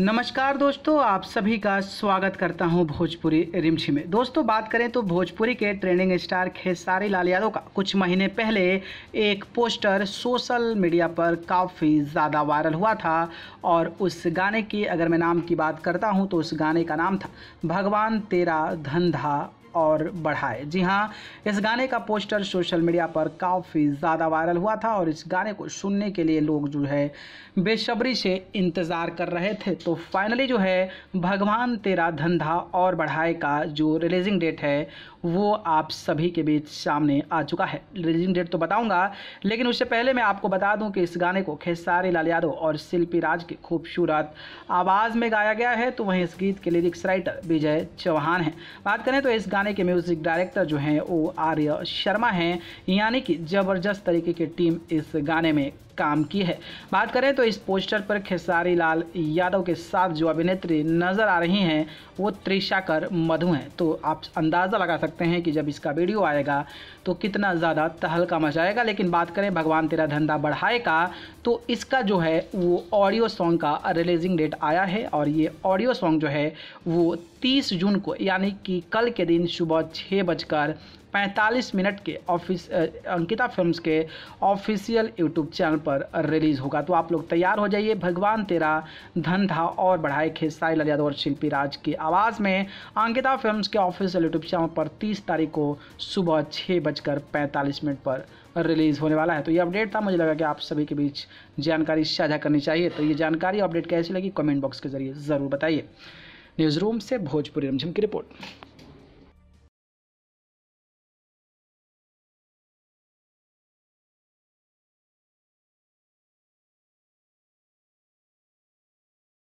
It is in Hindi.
नमस्कार दोस्तों आप सभी का स्वागत करता हूं भोजपुरी रिमझी में दोस्तों बात करें तो भोजपुरी के ट्रेंडिंग स्टार खेसारी लाल यादव का कुछ महीने पहले एक पोस्टर सोशल मीडिया पर काफ़ी ज़्यादा वायरल हुआ था और उस गाने की अगर मैं नाम की बात करता हूं तो उस गाने का नाम था भगवान तेरा धंधा और बढ़ाए जी हाँ इस गाने का पोस्टर सोशल मीडिया पर काफ़ी ज़्यादा वायरल हुआ था और इस गाने को सुनने के लिए लोग जो है बेसब्री से इंतज़ार कर रहे थे तो फाइनली जो है भगवान तेरा धंधा और बढ़ाए का जो रिलीजिंग डेट है वो आप सभी के बीच सामने आ चुका है रिलीजिंग डेट तो बताऊँगा लेकिन उससे पहले मैं आपको बता दूँ कि इस गाने को खेसारी लाल यादव और शिल्पी राज की खूबसूरत आवाज़ में गाया गया है तो वहीं इस गीत के लिरिक्स राइटर विजय चौहान हैं बात करें तो इस गाने गाने के म्यूज़िक डायरेक्टर जो हैं वो आर्य शर्मा हैं यानी कि ज़बरदस्त तरीके की टीम इस गाने में काम की है बात करें तो इस पोस्टर पर खेसारी लाल यादव के साथ जो अभिनेत्री नज़र आ रही हैं वो त्रिशाकर मधु हैं तो आप अंदाज़ा लगा सकते हैं कि जब इसका वीडियो आएगा तो कितना ज़्यादा तहलका मचाएगा लेकिन बात करें भगवान तेरा धंधा बढ़ाए का तो इसका जो है वो ऑडियो सॉन्ग का रिलीजिंग डेट आया है और ये ऑडियो सॉन्ग जो है वो 30 जून को यानी कि कल के दिन सुबह छः बजकर पैंतालीस मिनट के ऑफिस अंकिता फिल्म्स के ऑफिशियल यूट्यूब चैनल पर रिलीज होगा तो आप लोग तैयार हो जाइए भगवान तेरा धन धा और बढ़ाए खेसाई यादव और शिल्पी राज की आवाज़ में अंकिता फिल्म्स के ऑफिशियल यूट्यूब चैनल पर तीस तारीख को सुबह छः बजकर पैंतालीस मिनट पर रिलीज़ होने वाला है तो ये अपडेट था मुझे लगा कि आप सभी के बीच जानकारी साझा करनी चाहिए तो ये जानकारी अपडेट कैसी लगी कमेंट बॉक्स के जरिए ज़रूर बताइए न्यूज़ रूम से भोजपुरी रमझम की रिपोर्ट